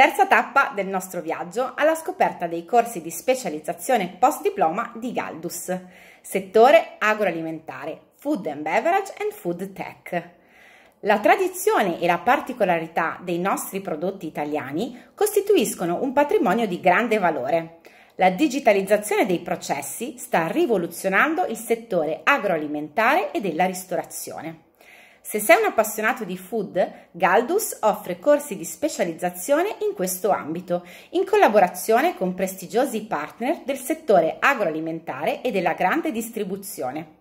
Terza tappa del nostro viaggio alla scoperta dei corsi di specializzazione post diploma di Galdus, settore agroalimentare, food and beverage and food tech. La tradizione e la particolarità dei nostri prodotti italiani costituiscono un patrimonio di grande valore. La digitalizzazione dei processi sta rivoluzionando il settore agroalimentare e della ristorazione. Se sei un appassionato di food, Galdus offre corsi di specializzazione in questo ambito, in collaborazione con prestigiosi partner del settore agroalimentare e della grande distribuzione.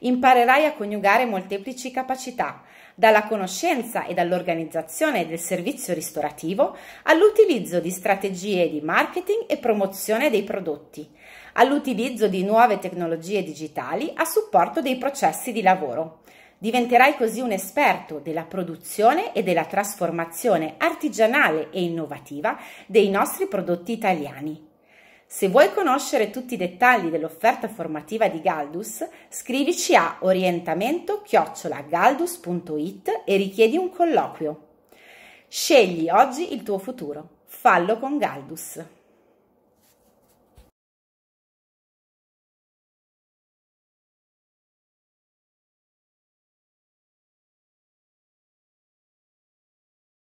Imparerai a coniugare molteplici capacità, dalla conoscenza e dall'organizzazione del servizio ristorativo all'utilizzo di strategie di marketing e promozione dei prodotti, all'utilizzo di nuove tecnologie digitali a supporto dei processi di lavoro Diventerai così un esperto della produzione e della trasformazione artigianale e innovativa dei nostri prodotti italiani. Se vuoi conoscere tutti i dettagli dell'offerta formativa di Galdus, scrivici a orientamento-galdus.it e richiedi un colloquio. Scegli oggi il tuo futuro. Fallo con Galdus.